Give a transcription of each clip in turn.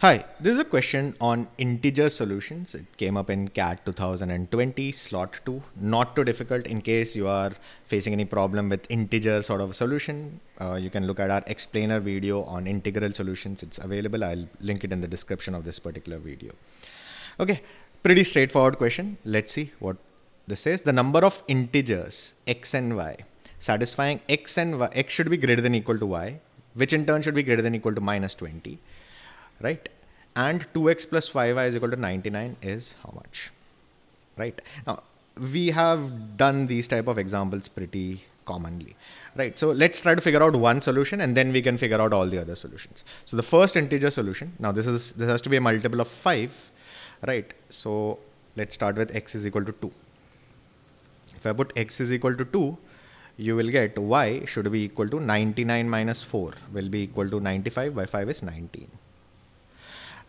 Hi, this is a question on integer solutions. It came up in CAT 2020, slot 2. Not too difficult in case you are facing any problem with integer sort of solution. Uh, you can look at our explainer video on integral solutions. It's available. I'll link it in the description of this particular video. Okay, pretty straightforward question. Let's see what this says. The number of integers x and y satisfying x and y, x should be greater than equal to y, which in turn should be greater than equal to minus 20 right? And 2x plus 5y is equal to 99 is how much, right? Now, we have done these type of examples pretty commonly, right? So let's try to figure out one solution and then we can figure out all the other solutions. So the first integer solution, now this is this has to be a multiple of 5, right? So let's start with x is equal to 2. If I put x is equal to 2, you will get y should be equal to 99 minus 4 will be equal to 95 by 5 is 19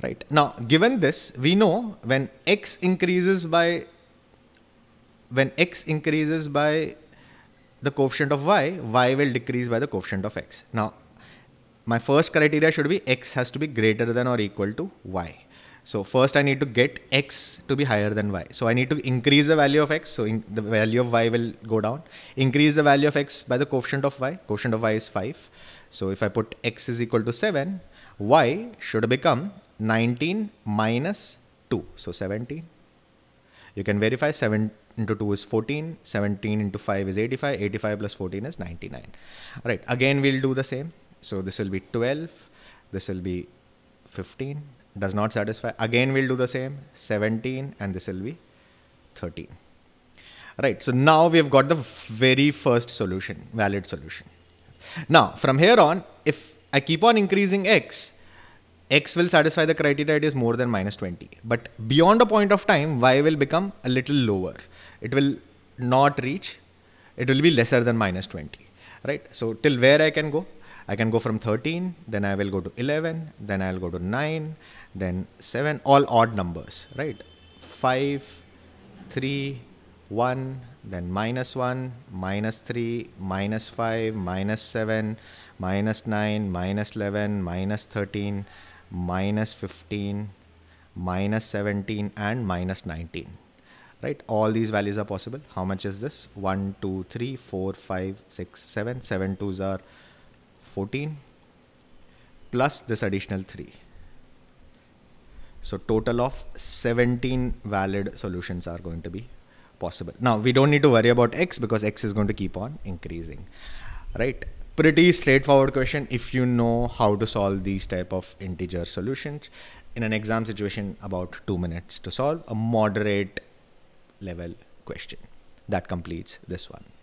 right now given this we know when x increases by when x increases by the coefficient of y y will decrease by the coefficient of x now my first criteria should be x has to be greater than or equal to y so first I need to get x to be higher than y. So I need to increase the value of x. So the value of y will go down. Increase the value of x by the coefficient of y. Coefficient of y is 5. So if I put x is equal to 7, y should become 19 minus 2. So 17. You can verify 7 into 2 is 14. 17 into 5 is 85. 85 plus 14 is 99. All right. Again, we'll do the same. So this will be 12. This will be 15. Does not satisfy. Again, we'll do the same. 17 and this will be 13. Right. So now we've got the very first solution, valid solution. Now, from here on, if I keep on increasing x, x will satisfy the criteria it is more than minus 20 but beyond a point of time y will become a little lower it will not reach it will be lesser than minus 20 right so till where i can go i can go from 13 then i will go to 11 then i'll go to 9 then 7 all odd numbers right 5 3 1 then minus 1 minus 3 minus 5 minus 7 minus 9 minus 11 minus 13 minus 15, minus 17 and minus 19 right all these values are possible how much is this 1 2 3 4 5 6 7 7 twos are 14 plus this additional 3 so total of 17 valid solutions are going to be possible now we don't need to worry about x because x is going to keep on increasing right pretty straightforward question if you know how to solve these type of integer solutions in an exam situation about 2 minutes to solve a moderate level question that completes this one